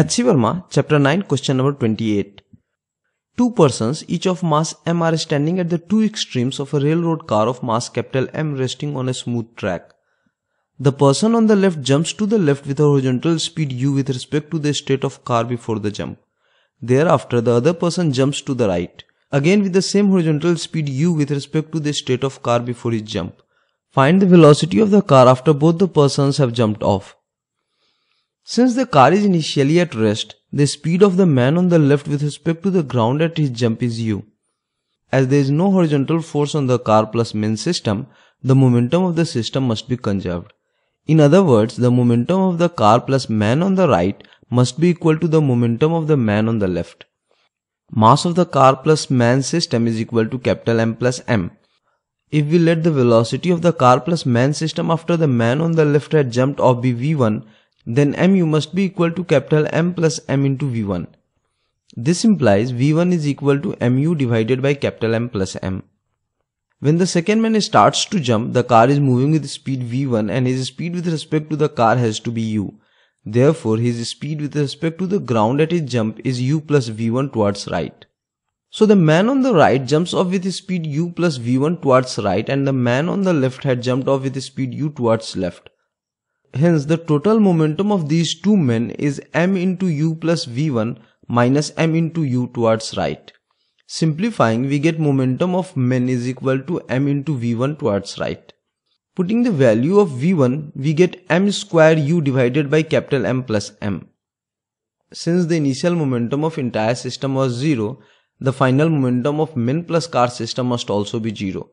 At Shivarma chapter 9, question number 28. Two persons, each of mass m, are standing at the two extremes of a railroad car of mass capital M resting on a smooth track. The person on the left jumps to the left with a horizontal speed u with respect to the state of car before the jump. Thereafter, the other person jumps to the right, again with the same horizontal speed u with respect to the state of car before his jump. Find the velocity of the car after both the persons have jumped off. Since the car is initially at rest, the speed of the man on the left with respect to the ground at his jump is u. As there is no horizontal force on the car plus main system, the momentum of the system must be conserved. In other words, the momentum of the car plus man on the right must be equal to the momentum of the man on the left. Mass of the car plus man system is equal to capital M plus M. If we let the velocity of the car plus man system after the man on the left had jumped off be V1 then mu must be equal to capital M plus M into V1. This implies V1 is equal to mu divided by capital M plus M. When the second man starts to jump, the car is moving with speed V1 and his speed with respect to the car has to be u. Therefore, his speed with respect to the ground at his jump is u plus V1 towards right. So the man on the right jumps off with speed u plus V1 towards right and the man on the left had jumped off with speed u towards left. Hence the total momentum of these two men is m into u plus v1 minus m into u towards right. Simplifying we get momentum of men is equal to m into v1 towards right. Putting the value of v1 we get m square u divided by capital M plus m. Since the initial momentum of entire system was 0, the final momentum of men plus car system must also be 0.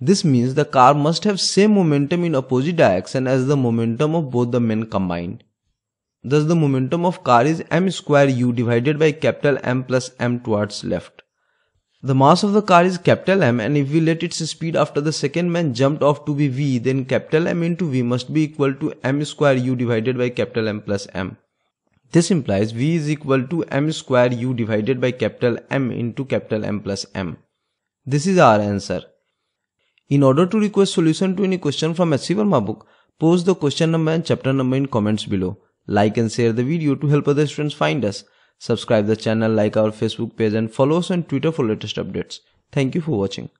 This means the car must have same momentum in opposite direction as the momentum of both the men combined. Thus the momentum of car is m square u divided by capital M plus m towards left. The mass of the car is capital M and if we let its speed after the second man jumped off to be V then capital M into V must be equal to m square u divided by capital M plus m. This implies V is equal to m square u divided by capital M into capital M plus m. This is our answer. In order to request solution to any question from SC Verma book, post the question number and chapter number in comments below. Like and share the video to help other students find us. Subscribe the channel, like our Facebook page and follow us on Twitter for latest updates. Thank you for watching.